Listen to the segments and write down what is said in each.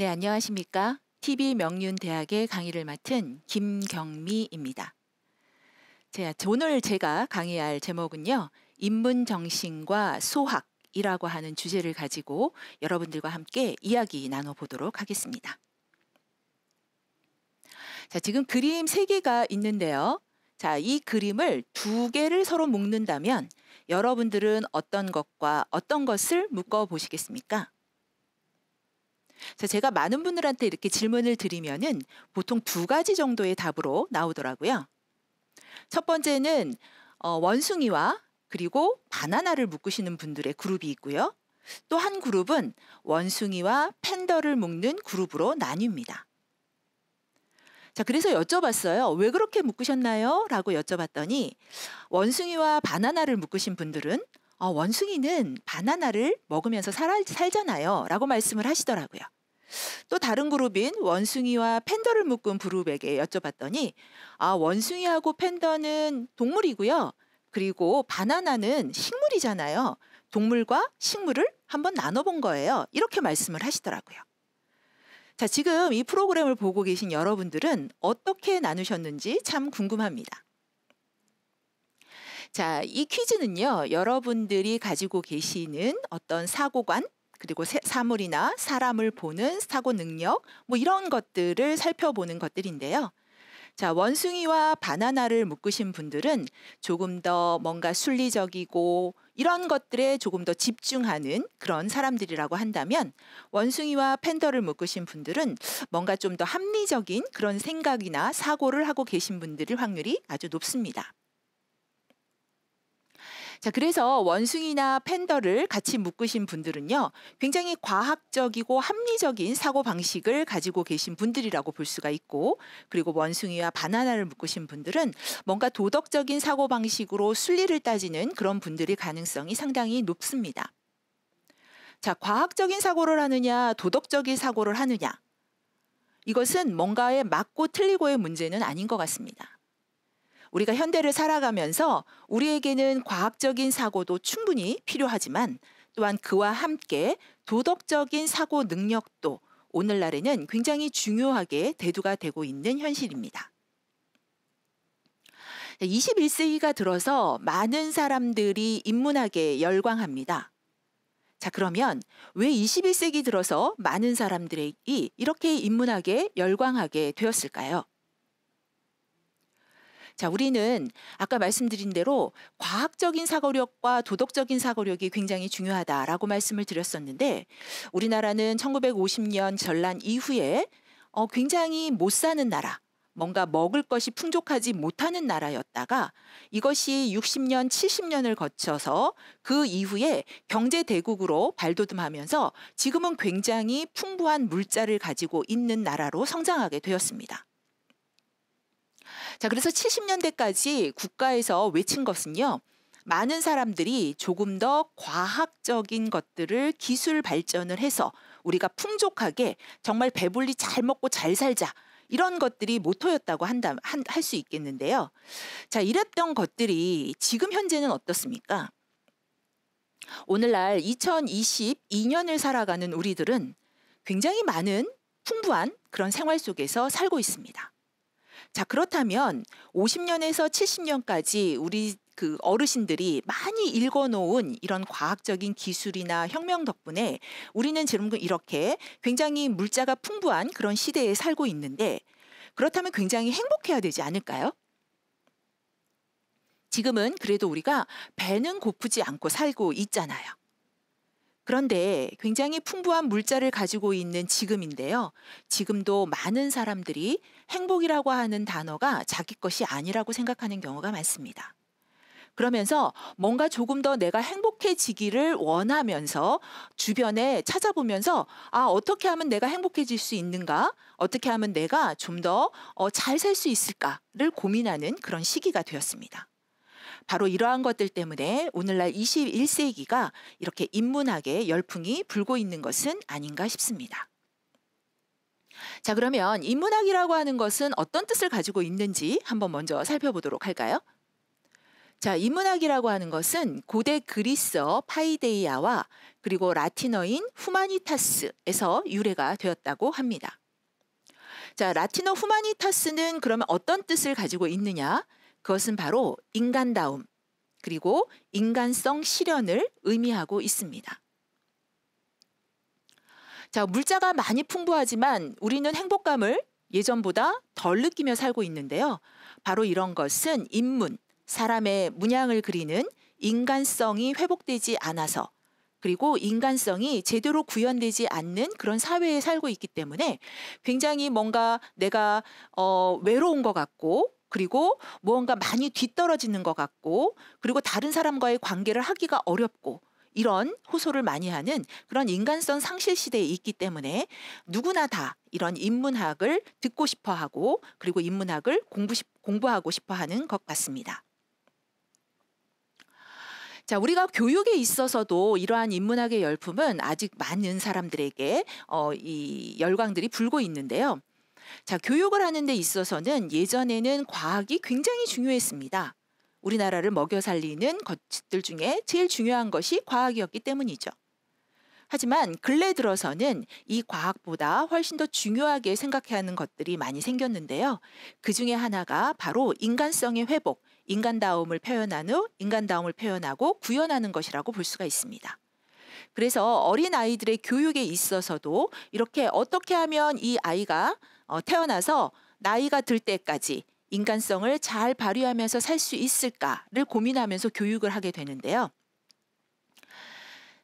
네, 안녕하십니까. TV 명륜대학의 강의를 맡은 김경미입니다. 제가, 오늘 제가 강의할 제목은요. 인문정신과 소학이라고 하는 주제를 가지고 여러분들과 함께 이야기 나눠보도록 하겠습니다. 자, 지금 그림 세개가 있는데요. 자, 이 그림을 두 개를 서로 묶는다면 여러분들은 어떤 것과 어떤 것을 묶어 보시겠습니까? 그래서 제가 많은 분들한테 이렇게 질문을 드리면은 보통 두 가지 정도의 답으로 나오더라고요. 첫 번째는 어, 원숭이와 그리고 바나나를 묶으시는 분들의 그룹이 있고요. 또 한 그룹은 원숭이와 팬더를 묶는 그룹으로 나뉩니다. 자, 그래서 여쭤봤어요. 왜 그렇게 묶으셨나요? 라고 여쭤봤더니 원숭이와 바나나를 묶으신 분들은 어, 원숭이는 바나나를 먹으면서 살, 살잖아요. 라고 말씀을 하시더라고요. 또 다른 그룹인 원숭이와 팬더를 묶은 그룹에게 여쭤봤더니 아, 원숭이하고 팬더는 동물이고요. 그리고 바나나는 식물이잖아요. 동물과 식물을 한번 나눠본 거예요. 이렇게 말씀을 하시더라고요. 자, 지금 이 프로그램을 보고 계신 여러분들은 어떻게 나누셨는지 참 궁금합니다. 자, 이 퀴즈는요. 여러분들이 가지고 계시는 어떤 사고관 그리고 사물이나 사람을 보는 사고 능력 뭐 이런 것들을 살펴보는 것들인데요. 자, 원숭이와 바나나를 묶으신 분들은 조금 더 뭔가 순리적이고 이런 것들에 조금 더 집중하는 그런 사람들이라고 한다면 원숭이와 팬더를 묶으신 분들은 뭔가 좀 더 합리적인 그런 생각이나 사고를 하고 계신 분들일 확률이 아주 높습니다. 자, 그래서 원숭이나 팬더를 같이 묶으신 분들은요, 굉장히 과학적이고 합리적인 사고 방식을 가지고 계신 분들이라고 볼 수가 있고, 그리고 원숭이와 바나나를 묶으신 분들은 뭔가 도덕적인 사고 방식으로 순리를 따지는 그런 분들이 가능성이 상당히 높습니다. 자, 과학적인 사고를 하느냐, 도덕적인 사고를 하느냐. 이것은 뭔가의 맞고 틀리고의 문제는 아닌 것 같습니다. 우리가 현대를 살아가면서 우리에게는 과학적인 사고도 충분히 필요하지만 또한 그와 함께 도덕적인 사고 능력도 오늘날에는 굉장히 중요하게 대두가 되고 있는 현실입니다. 21세기가 들어서 많은 사람들이 인문학에 열광합니다. 자, 그러면 왜 21세기 들어서 많은 사람들이 이렇게 인문학에 열광하게 되었을까요? 자, 우리는 아까 말씀드린 대로 과학적인 사고력과 도덕적인 사고력이 굉장히 중요하다라고 말씀을 드렸었는데 우리나라는 1950년 전란 이후에 어, 굉장히 못 사는 나라, 뭔가 먹을 것이 풍족하지 못하는 나라였다가 이것이 60년, 70년을 거쳐서 그 이후에 경제 대국으로 발돋움하면서 지금은 굉장히 풍부한 물자를 가지고 있는 나라로 성장하게 되었습니다. 자, 그래서 70년대까지 국가에서 외친 것은요. 많은 사람들이 조금 더 과학적인 것들을 기술 발전을 해서 우리가 풍족하게 정말 배불리 잘 먹고 잘 살자. 이런 것들이 모토였다고 한다 할 수 있겠는데요. 자, 이랬던 것들이 지금 현재는 어떻습니까? 오늘날 2022년을 살아가는 우리들은 굉장히 많은 풍부한 그런 생활 속에서 살고 있습니다. 자, 그렇다면 50년에서 70년까지 우리 그 어르신들이 많이 읽어놓은 이런 과학적인 기술이나 혁명 덕분에 우리는 지금 이렇게 굉장히 물자가 풍부한 그런 시대에 살고 있는데 그렇다면 굉장히 행복해야 되지 않을까요? 지금은 그래도 우리가 배는 고프지 않고 살고 있잖아요. 그런데 굉장히 풍부한 물자를 가지고 있는 지금인데요. 지금도 많은 사람들이 행복이라고 하는 단어가 자기 것이 아니라고 생각하는 경우가 많습니다. 그러면서 뭔가 조금 더 내가 행복해지기를 원하면서 주변에 찾아보면서 아, 어떻게 하면 내가 행복해질 수 있는가? 어떻게 하면 내가 좀 더 잘 살수 어, 있을까를 고민하는 그런 시기가 되었습니다. 바로 이러한 것들 때문에 오늘날 21세기가 이렇게 인문학의 열풍이 불고 있는 것은 아닌가 싶습니다. 자, 그러면 인문학이라고 하는 것은 어떤 뜻을 가지고 있는지 한번 먼저 살펴보도록 할까요? 자, 인문학이라고 하는 것은 고대 그리스어 파이데이아와 그리고 라틴어인 후마니타스에서 유래가 되었다고 합니다. 자, 라틴어 후마니타스는 그러면 어떤 뜻을 가지고 있느냐? 그것은 바로 인간다움, 그리고 인간성 실현을 의미하고 있습니다. 자, 물자가 많이 풍부하지만 우리는 행복감을 예전보다 덜 느끼며 살고 있는데요. 바로 이런 것은 인문, 사람의 문양을 그리는 인간성이 회복되지 않아서 그리고 인간성이 제대로 구현되지 않는 그런 사회에 살고 있기 때문에 굉장히 뭔가 내가 어, 외로운 것 같고 그리고 무언가 많이 뒤떨어지는 것 같고 그리고 다른 사람과의 관계를 하기가 어렵고 이런 호소를 많이 하는 그런 인간성 상실 시대에 있기 때문에 누구나 다 이런 인문학을 듣고 싶어 하고 그리고 인문학을 공부, 공부하고 싶어 하는 것 같습니다. 자, 우리가 교육에 있어서도 이러한 인문학의 열풍은 아직 많은 사람들에게 어, 이 열광들이 불고 있는데요. 자, 교육을 하는 데 있어서는 예전에는 과학이 굉장히 중요했습니다. 우리나라를 먹여 살리는 것들 중에 제일 중요한 것이 과학이었기 때문이죠. 하지만 근래 들어서는 이 과학보다 훨씬 더 중요하게 생각해야 하는 것들이 많이 생겼는데요. 그 중에 하나가 바로 인간성의 회복, 인간다움을 표현한 후 인간다움을 표현하고 구현하는 것이라고 볼 수가 있습니다. 그래서 어린 아이들의 교육에 있어서도 이렇게 어떻게 하면 이 아이가 어, 태어나서 나이가 들 때까지 인간성을 잘 발휘하면서 살 수 있을까를 고민하면서 교육을 하게 되는데요.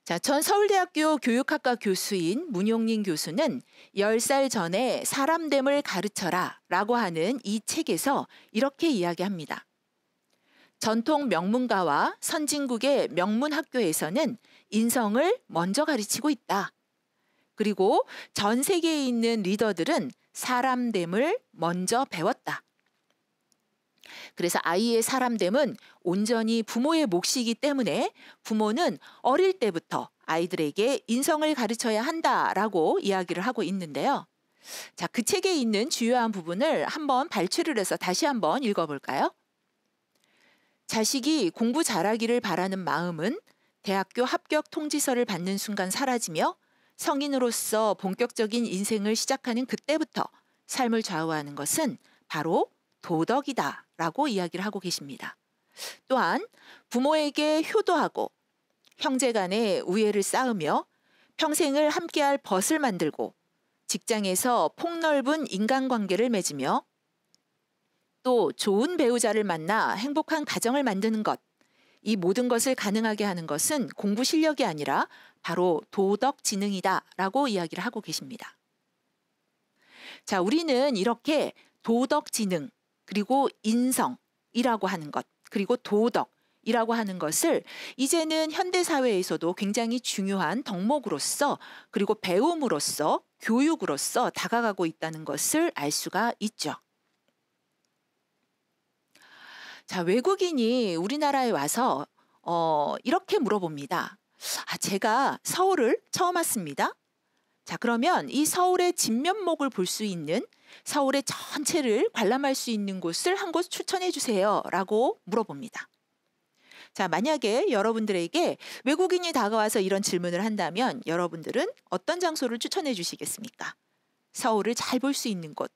자, 전 서울대학교 교육학과 교수인 문용린 교수는 10살 전에 사람됨을 가르쳐라 라고 하는 이 책에서 이렇게 이야기합니다. 전통 명문가와 선진국의 명문학교에서는 인성을 먼저 가르치고 있다. 그리고 전 세계에 있는 리더들은 사람됨을 먼저 배웠다. 그래서 아이의 사람됨은 온전히 부모의 몫이기 때문에 부모는 어릴 때부터 아이들에게 인성을 가르쳐야 한다라고 이야기를 하고 있는데요. 자, 그 책에 있는 주요한 부분을 한번 발췌를 해서 다시 한번 읽어볼까요? 자식이 공부 잘하기를 바라는 마음은 대학교 합격 통지서를 받는 순간 사라지며 성인으로서 본격적인 인생을 시작하는 그때부터 삶을 좌우하는 것은 바로 도덕이다. 라고 이야기를 하고 계십니다. 또한 부모에게 효도하고 형제 간의 우애를 쌓으며 평생을 함께할 벗을 만들고 직장에서 폭넓은 인간관계를 맺으며 또 좋은 배우자를 만나 행복한 가정을 만드는 것, 이 모든 것을 가능하게 하는 것은 공부 실력이 아니라 바로 도덕 지능이다 라고 이야기를 하고 계십니다. 자, 우리는 이렇게 도덕 지능, 그리고 인성이라고 하는 것, 그리고 도덕, 이라고 하는 것을 이제는 현대 사회에서도 굉장히 중요한 덕목으로서 그리고 배움으로서 교육으로서 다가가고 있다는 것을 알 수가 있죠. 자, 외국인이 우리나라에 와서 어, 이렇게 물어봅니다. 아, 제가 서울을 처음 왔습니다. 자, 그러면 이 서울의 진면목을 볼 수 있는 서울의 전체를 관람할 수 있는 곳을 한 곳 추천해 주세요. 라고 물어봅니다. 자, 만약에 여러분들에게 외국인이 다가와서 이런 질문을 한다면 여러분들은 어떤 장소를 추천해 주시겠습니까? 서울을 잘 볼 수 있는 곳.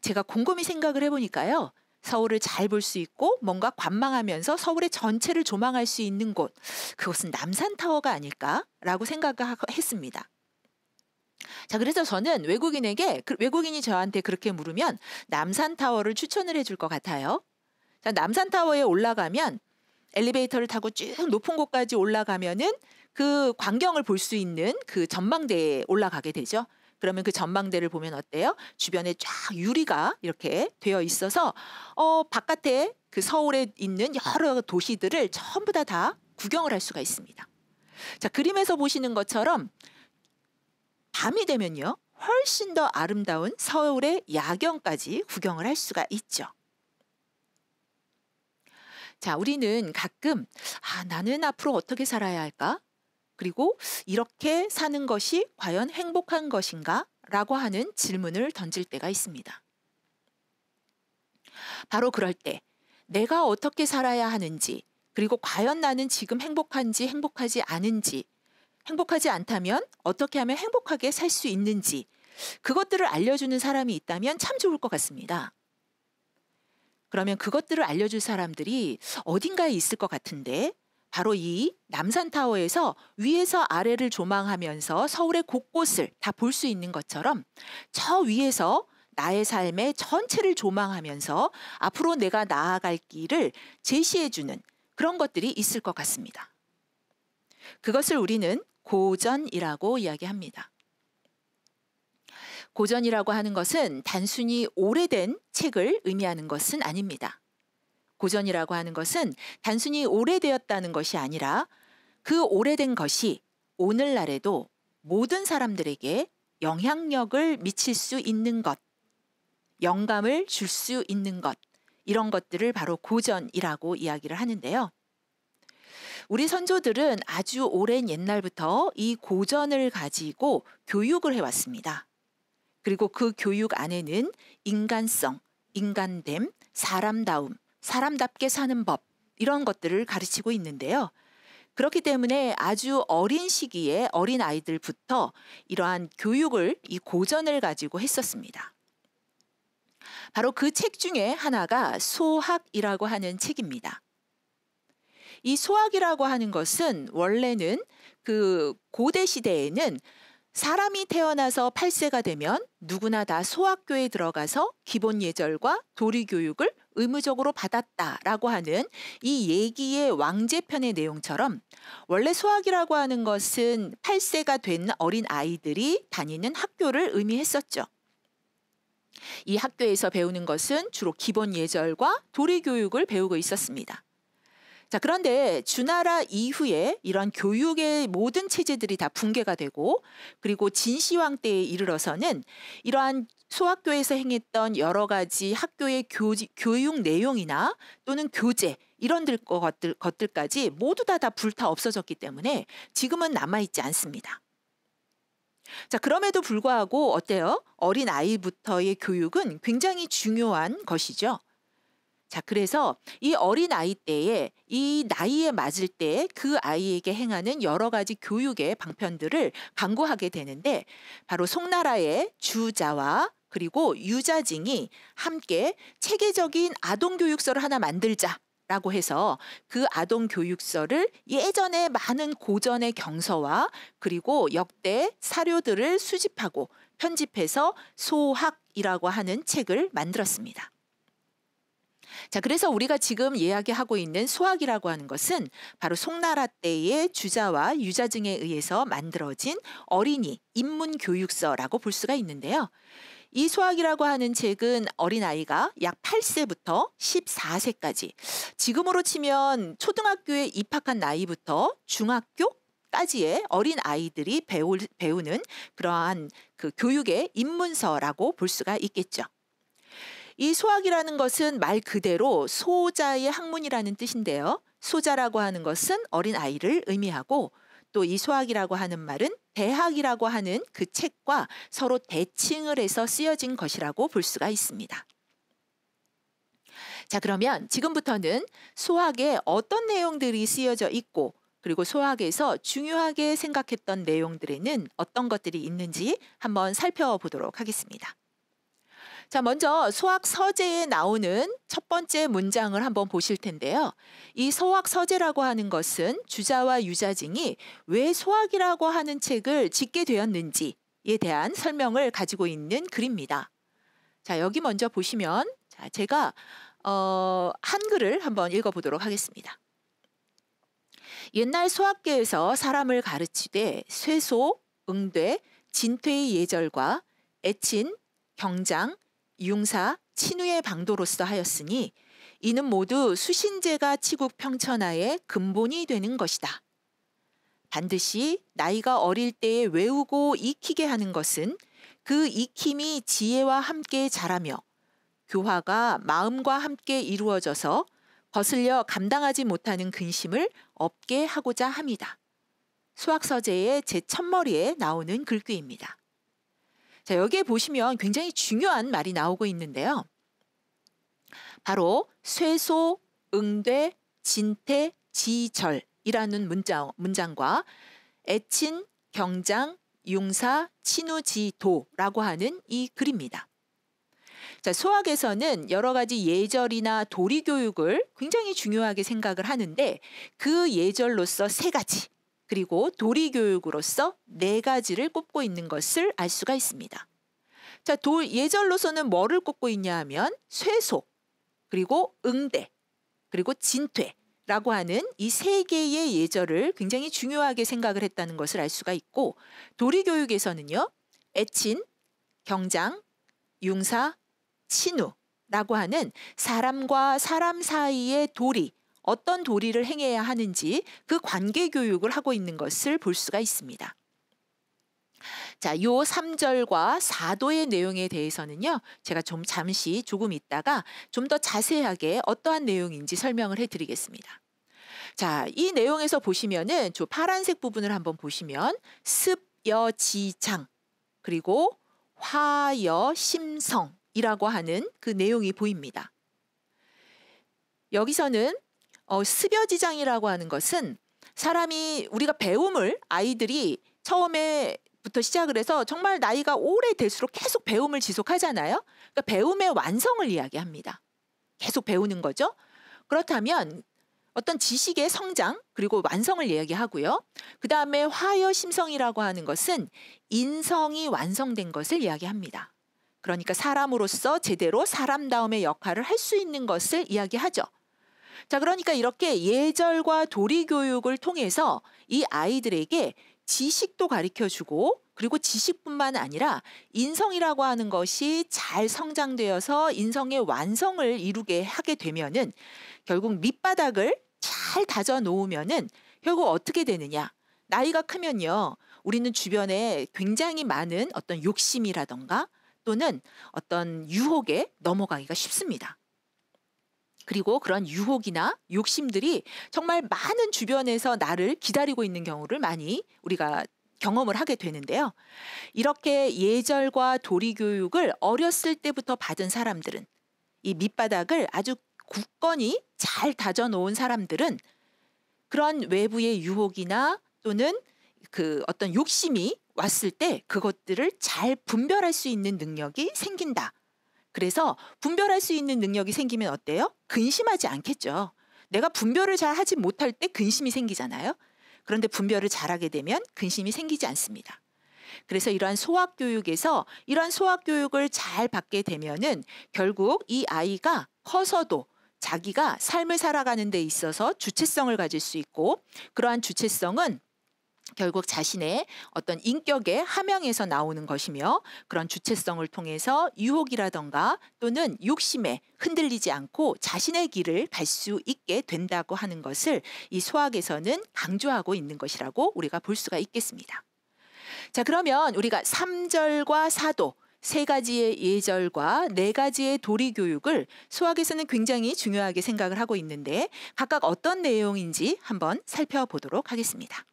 제가 곰곰이 생각을 해보니까요. 서울을 잘 볼 수 있고 뭔가 관망하면서 서울의 전체를 조망할 수 있는 곳. 그것은 남산타워가 아닐까라고 생각을 했습니다. 자, 그래서 저는 외국인에게 그 외국인이 저한테 그렇게 물으면 남산 타워를 추천을 해줄 것 같아요. 자, 남산 타워에 올라가면 엘리베이터를 타고 쭉 높은 곳까지 올라가면은 그 광경을 볼 수 있는 그 전망대에 올라가게 되죠. 그러면 그 전망대를 보면 어때요? 주변에 쫙 유리가 이렇게 되어 있어서 어 바깥에 그 서울에 있는 여러 도시들을 전부 다다 다 구경을 할 수가 있습니다. 자, 그림에서 보시는 것처럼 밤이 되면요. 훨씬 더 아름다운 서울의 야경까지 구경을 할 수가 있죠. 자, 우리는 가끔 아, 나는 앞으로 어떻게 살아야 할까? 그리고 이렇게 사는 것이 과연 행복한 것인가? 라고 하는 질문을 던질 때가 있습니다. 바로 그럴 때 내가 어떻게 살아야 하는지, 그리고 과연 나는 지금 행복한지 행복하지 않은지 행복하지 않다면 어떻게 하면 행복하게 살 수 있는지 그것들을 알려주는 사람이 있다면 참 좋을 것 같습니다. 그러면 그것들을 알려줄 사람들이 어딘가에 있을 것 같은데 바로 이 남산타워에서 위에서 아래를 조망하면서 서울의 곳곳을 다 볼 수 있는 것처럼 저 위에서 나의 삶의 전체를 조망하면서 앞으로 내가 나아갈 길을 제시해주는 그런 것들이 있을 것 같습니다. 그것을 우리는 고전이라고 이야기합니다. 고전이라고 하는 것은 단순히 오래된 책을 의미하는 것은 아닙니다. 고전이라고 하는 것은 단순히 오래되었다는 것이 아니라 그 오래된 것이 오늘날에도 모든 사람들에게 영향력을 미칠 수 있는 것, 영감을 줄 수 있는 것, 이런 것들을 바로 고전이라고 이야기를 하는데요. 우리 선조들은 아주 오랜 옛날부터 이 고전을 가지고 교육을 해왔습니다. 그리고 그 교육 안에는 인간성, 인간됨, 사람다움, 사람답게 사는 법, 이런 것들을 가르치고 있는데요. 그렇기 때문에 아주 어린 시기에 어린 아이들부터 이러한 교육을 이 고전을 가지고 했었습니다. 바로 그 책 중에 하나가 소학이라고 하는 책입니다. 이 소학이라고 하는 것은 원래는 그 고대 시대에는 사람이 태어나서 8세가 되면 누구나 다 소학교에 들어가서 기본 예절과 도리 교육을 의무적으로 받았다라고 하는 이 얘기의 왕제편의 내용처럼 원래 소학이라고 하는 것은 8세가 된 어린 아이들이 다니는 학교를 의미했었죠. 이 학교에서 배우는 것은 주로 기본 예절과 도리 교육을 배우고 있었습니다. 자, 그런데 주나라 이후에 이런 교육의 모든 체제들이 다 붕괴가 되고 그리고 진시황 때에 이르러서는 이러한 소학교에서 행했던 여러 가지 학교의 교, 교육 내용이나 또는 교재 이런 것들, 것들까지 모두 다 다 불타 없어졌기 때문에 지금은 남아있지 않습니다. 자, 그럼에도 불구하고 어때요? 어린 아이부터의 교육은 굉장히 중요한 것이죠. 자, 그래서 이 어린 아이 때에 이 나이에 맞을 때 그 아이에게 행하는 여러 가지 교육의 방편들을 강구하게 되는데 바로 송나라의 주자와 그리고 유자징이 함께 체계적인 아동 교육서를 하나 만들자. 라고 해서 그 아동 교육서를 예전에 많은 고전의 경서와 그리고 역대 사료들을 수집하고 편집해서 소학이라고 하는 책을 만들었습니다. 자, 그래서 우리가 지금 이야기하고 있는 수학이라고 하는 것은 바로 송나라 때의 주자와 유자등에 의해서 만들어진 어린이 인문 교육서라고 볼 수가 있는데요. 이 수학이라고 하는 책은 어린아이가 약 8세부터 14세까지 지금으로 치면 초등학교에 입학한 나이부터 중학교 까지의 어린 아이들이 배 배우는 그러한 그 교육의 입문서라고 볼 수가 있겠죠. 이 소학이라는 것은 말 그대로 소자의 학문이라는 뜻인데요. 소자라고 하는 것은 어린 아이를 의미하고 또 이 소학이라고 하는 말은 대학이라고 하는 그 책과 서로 대칭을 해서 쓰여진 것이라고 볼 수가 있습니다. 자, 그러면 지금부터는 소학에 어떤 내용들이 쓰여져 있고 그리고 소학에서 중요하게 생각했던 내용들에는 어떤 것들이 있는지 한번 살펴보도록 하겠습니다. 자, 먼저 소학 서재에 나오는 첫 번째 문장을 한번 보실 텐데요. 이 소학 서재라고 하는 것은 주자와 유자증이 왜 소학이라고 하는 책을 짓게 되었는지에 대한 설명을 가지고 있는 글입니다. 자, 여기 먼저 보시면 자, 제가 어, 한글을 한번 읽어보도록 하겠습니다. 옛날 소학계에서 사람을 가르치되 쇠소, 응대, 진퇴의 예절과 애친, 경장, 융사, 친우의 방도로서 하였으니 이는 모두 수신제가 치국 평천하의 근본이 되는 것이다. 반드시 나이가 어릴 때에 외우고 익히게 하는 것은 그 익힘이 지혜와 함께 자라며 교화가 마음과 함께 이루어져서 거슬려 감당하지 못하는 근심을 없게 하고자 합니다 수학서재의 제 첫머리에 나오는 글귀입니다. 자, 여기에 보시면 굉장히 중요한 말이 나오고 있는데요. 바로 쇠소, 응대, 진태, 지절이라는 문장, 문장과 애친, 경장, 융사, 친우지도라고 하는 이 글입니다. 자, 소학에서는 여러 가지 예절이나 도리 교육을 굉장히 중요하게 생각을 하는데 그 예절로서 세 가지 그리고 도리 교육으로서 네 가지를 꼽고 있는 것을 알 수가 있습니다. 자, 도, 예절로서는 뭐를 꼽고 있냐 하면 쇠소, 그리고 응대, 그리고 진퇴라고 하는 이 세 개의 예절을 굉장히 중요하게 생각을 했다는 것을 알 수가 있고 도리 교육에서는요. 애친, 경장, 융사, 친우라고 하는 사람과 사람 사이의 도리 어떤 도리를 행해야 하는지 그 관계 교육을 하고 있는 것을 볼 수가 있습니다. 자, 요 3절과 4도의 내용에 대해서는요. 제가 좀 잠시 조금 있다가 좀 더 자세하게 어떠한 내용인지 설명을 해 드리겠습니다. 자, 이 내용에서 보시면은 저 파란색 부분을 한번 보시면 습여지장 그리고 화여심성이라고 하는 그 내용이 보입니다. 여기서는 어, 스벼지장이라고 하는 것은 사람이 우리가 배움을 아이들이 처음에 부터 시작을 해서 정말 나이가 오래 될수록 계속 배움을 지속하잖아요. 그러니까 배움의 완성을 이야기합니다. 계속 배우는 거죠. 그렇다면 어떤 지식의 성장 그리고 완성을 이야기하고요. 그 다음에 화여심성이라고 하는 것은 인성이 완성된 것을 이야기합니다. 그러니까 사람으로서 제대로 사람다움의 역할을 할 수 있는 것을 이야기하죠. 자, 그러니까 이렇게 예절과 도리 교육을 통해서 이 아이들에게 지식도 가르켜 주고 그리고 지식뿐만 아니라 인성이라고 하는 것이 잘 성장되어서 인성의 완성을 이루게 하게 되면은 결국 밑바닥을 잘 다져 놓으면은 결국 어떻게 되느냐? 나이가 크면요. 우리는 주변에 굉장히 많은 어떤 욕심이라던가 또는 어떤 유혹에 넘어가기가 쉽습니다. 그리고 그런 유혹이나 욕심들이 정말 많은 주변에서 나를 기다리고 있는 경우를 많이 우리가 경험을 하게 되는데요. 이렇게 예절과 도리 교육을 어렸을 때부터 받은 사람들은 이 밑바닥을 아주 굳건히 잘 다져놓은 사람들은 그런 외부의 유혹이나 또는 그 어떤 욕심이 왔을 때 그것들을 잘 분별할 수 있는 능력이 생긴다. 그래서 분별할 수 있는 능력이 생기면 어때요? 근심하지 않겠죠. 내가 분별을 잘 하지 못할 때 근심이 생기잖아요. 그런데 분별을 잘하게 되면 근심이 생기지 않습니다. 그래서 이러한 소학 교육에서 이러한 소학 교육을 잘 받게 되면은 결국 이 아이가 커서도 자기가 삶을 살아가는 데 있어서 주체성을 가질 수 있고 그러한 주체성은 결국 자신의 어떤 인격의 함양에서 나오는 것이며 그런 주체성을 통해서 유혹이라던가 또는 욕심에 흔들리지 않고 자신의 길을 갈 수 있게 된다고 하는 것을 이 소학에서는 강조하고 있는 것이라고 우리가 볼 수가 있겠습니다. 자, 그러면 우리가 삼절과사도세 가지의 예절과 네 가지의 도리 교육을 수학에서는 굉장히 중요하게 생각을 하고 있는데 각각 어떤 내용인지 한번 살펴보도록 하겠습니다.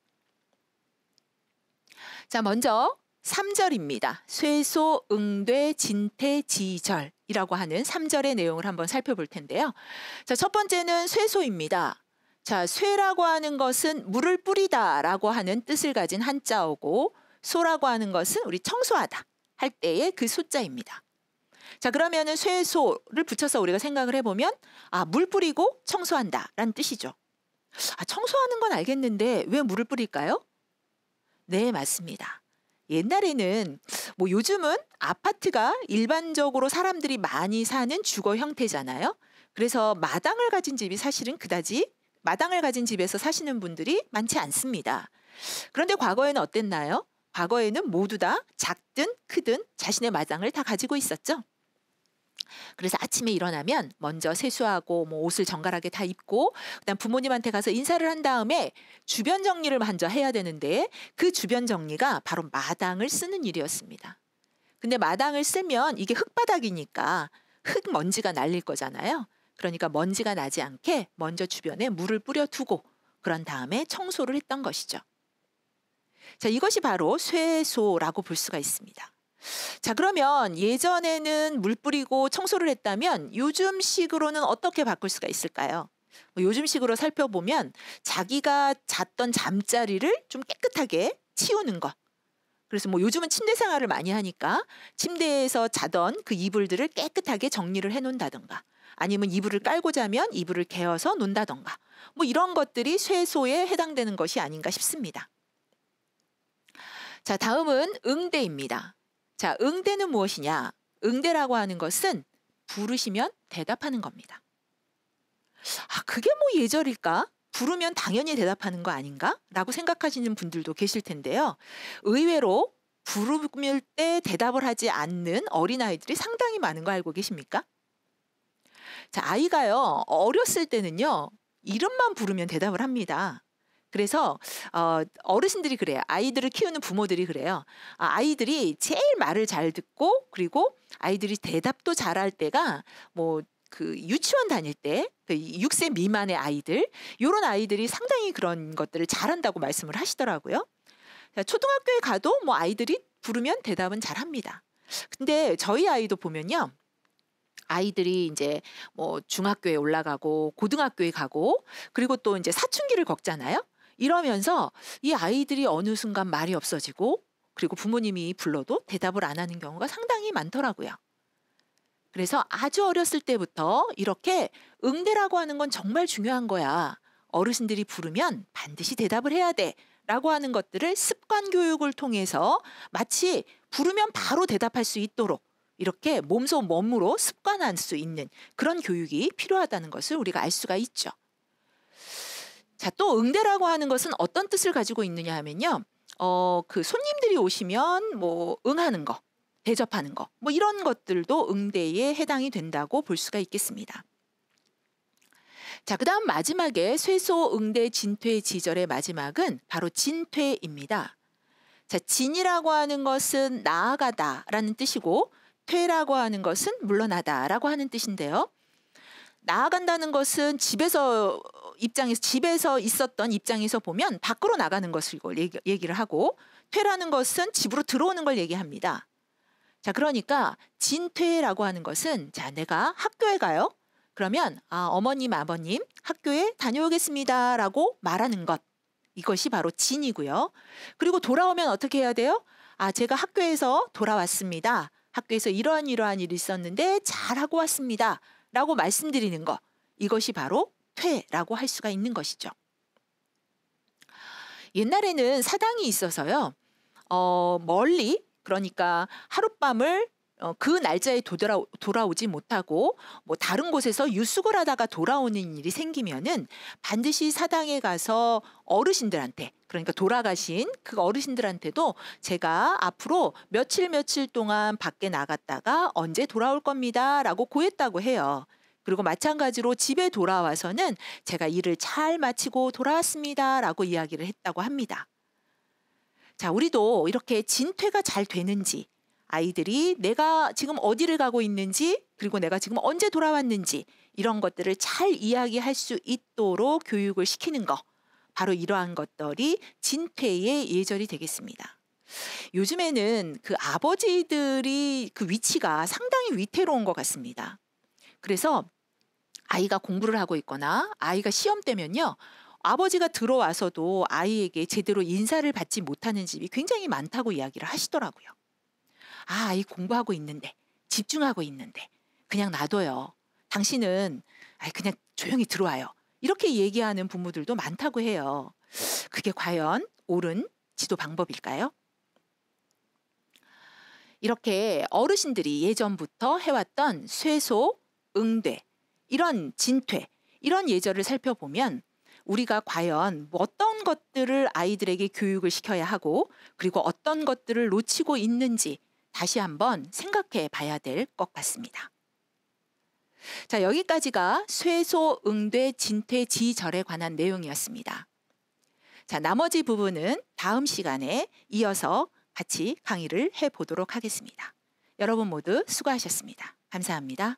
자, 먼저 3절입니다. 쇠소, 응대 진태, 지절. 이라고 하는 3절의 내용을 한번 살펴볼 텐데요. 자, 첫 번째는 쇠소입니다. 자, 쇠라고 하는 것은 물을 뿌리다 라고 하는 뜻을 가진 한자어고, 소라고 하는 것은 우리 청소하다 할 때의 그 소자입니다. 자, 그러면은 쇠소를 붙여서 우리가 생각을 해보면, 아, 물 뿌리고 청소한다 라는 뜻이죠. 아, 청소하는 건 알겠는데 왜 물을 뿌릴까요? 네, 맞습니다. 옛날에는 뭐 요즘은 아파트가 일반적으로 사람들이 많이 사는 주거 형태잖아요. 그래서 마당을 가진 집이 사실은 그다지 마당을 가진 집에서 사시는 분들이 많지 않습니다. 그런데 과거에는 어땠나요? 과거에는 모두 다 작든 크든 자신의 마당을 다 가지고 있었죠. 그래서 아침에 일어나면 먼저 세수하고 뭐 옷을 정갈하게 다 입고 그다음 부모님한테 가서 인사를 한 다음에 주변 정리를 먼저 해야 되는데 그 주변 정리가 바로 마당을 쓰는 일이었습니다. 근데 마당을 쓰면 이게 흙바닥이니까 흙 먼지가 날릴 거잖아요. 그러니까 먼지가 나지 않게 먼저 주변에 물을 뿌려두고 그런 다음에 청소를 했던 것이죠. 자, 이것이 바로 쇠소라고 볼 수가 있습니다. 자, 그러면 예전에는 물 뿌리고 청소를 했다면 요즘식으로는 어떻게 바꿀 수가 있을까요? 뭐 요즘식으로 살펴보면 자기가 잤던 잠자리를 좀 깨끗하게 치우는 것. 그래서 뭐 요즘은 침대 생활을 많이 하니까 침대에서 자던 그 이불들을 깨끗하게 정리를 해 놓는다던가 아니면 이불을 깔고 자면 이불을 개어서 논다던가 뭐 이런 것들이 쇠소에 해당되는 것이 아닌가 싶습니다. 자, 다음은 응대입니다. 자, 응대는 무엇이냐? 응대라고 하는 것은 부르시면 대답하는 겁니다. 아, 그게 뭐 예절일까? 부르면 당연히 대답하는 거 아닌가? 라고 생각하시는 분들도 계실 텐데요. 의외로 부르면때 대답을 하지 않는 어린아이들이 상당히 많은 거 알고 계십니까? 자, 아이가요, 어렸을 때는요, 이름만 부르면 대답을 합니다. 그래서 어, 어르신들이 그래요. 아이들을 키우는 부모들이 그래요. 아, 아이들이 제일 말을 잘 듣고 그리고 아이들이 대답도 잘 할 때가 뭐 그 유치원 다닐 때그 6세 미만의 아이들 요런 아이들이 상당히 그런 것들을 잘한다고 말씀을 하시더라고요. 초등학교에 가도 뭐 아이들이 부르면 대답은 잘합니다. 근데 저희 아이도 보면요. 아이들이 이제 뭐 중학교에 올라가고 고등학교에 가고 그리고 또 이제 사춘기를 걷잖아요 이러면서 이 아이들이 어느 순간 말이 없어지고 그리고 부모님이 불러도 대답을 안 하는 경우가 상당히 많더라고요. 그래서 아주 어렸을 때부터 이렇게 응대라고 하는 건 정말 중요한 거야. 어르신들이 부르면 반드시 대답을 해야 돼. 라고 하는 것들을 습관 교육을 통해서 마치 부르면 바로 대답할 수 있도록 이렇게 몸소 몸으로 습관할 수 있는 그런 교육이 필요하다는 것을 우리가 알 수가 있죠. 자, 또 응대라고 하는 것은 어떤 뜻을 가지고 있느냐 하면요. 어, 그 손님들이 오시면 뭐 응하는 거, 대접하는 거, 뭐 이런 것들도 응대에 해당이 된다고 볼 수가 있겠습니다. 자, 그 다음 마지막에 쇠소 응대 진퇴 지절의 마지막은 바로 진퇴입니다. 자, 진이라고 하는 것은 나아가다 라는 뜻이고, 퇴라고 하는 것은 물러나다 라고 하는 뜻인데요. 나아간다는 것은 집에서 입장에서 집에서 있었던 입장에서 보면 밖으로 나가는 것을 이걸 얘기, 얘기를 하고 퇴라는 것은 집으로 들어오는 걸 얘기합니다. 자, 그러니까 진퇴라고 하는 것은 자, 내가 학교에 가요. 그러면 아, 어머님, 아버님 학교에 다녀오겠습니다라고 말하는 것. 이것이 바로 진이고요. 그리고 돌아오면 어떻게 해야 돼요? 아, 제가 학교에서 돌아왔습니다. 학교에서 이러한 이러한 일이 있었는데 잘하고 왔습니다. 라고 말씀드리는 것. 이것이 바로 화폐라고 할 수가 있는 것이죠. 옛날에는 사당이 있어서요. 어, 멀리 그러니까 하룻밤을 어, 그 날짜에 도돌아, 돌아오지 못하고 뭐 다른 곳에서 유숙을 하다가 돌아오는 일이 생기면은 반드시 사당에 가서 어르신들한테 그러니까 돌아가신 그 어르신들한테도 제가 앞으로 며칠 며칠 동안 밖에 나갔다가 언제 돌아올 겁니다라고 고했다고 해요. 그리고 마찬가지로 집에 돌아와서는 제가 일을 잘 마치고 돌아왔습니다. 라고 이야기를 했다고 합니다. 자, 우리도 이렇게 진퇴가 잘 되는지, 아이들이 내가 지금 어디를 가고 있는지, 그리고 내가 지금 언제 돌아왔는지, 이런 것들을 잘 이야기할 수 있도록 교육을 시키는 거. 바로 이러한 것들이 진퇴의 예절이 되겠습니다. 요즘에는 그 아버지들이 그 위치가 상당히 위태로운 것 같습니다. 그래서 아이가 공부를 하고 있거나 아이가 시험 때면요. 아버지가 들어와서도 아이에게 제대로 인사를 받지 못하는 집이 굉장히 많다고 이야기를 하시더라고요. 아, 아이 공부하고 있는데, 집중하고 있는데, 그냥 놔둬요. 당신은, 아이, 그냥 조용히 들어와요. 이렇게 얘기하는 부모들도 많다고 해요. 그게 과연 옳은 지도 방법일까요? 이렇게 어르신들이 예전부터 해왔던 쇠소, 응대, 이런 진퇴, 이런 예절을 살펴보면 우리가 과연 어떤 것들을 아이들에게 교육을 시켜야 하고 그리고 어떤 것들을 놓치고 있는지 다시 한번 생각해 봐야 될 것 같습니다. 자, 여기까지가 쇠소, 응대, 진퇴, 지절에 관한 내용이었습니다. 자, 나머지 부분은 다음 시간에 이어서 같이 강의를 해 보도록 하겠습니다. 여러분 모두 수고하셨습니다. 감사합니다.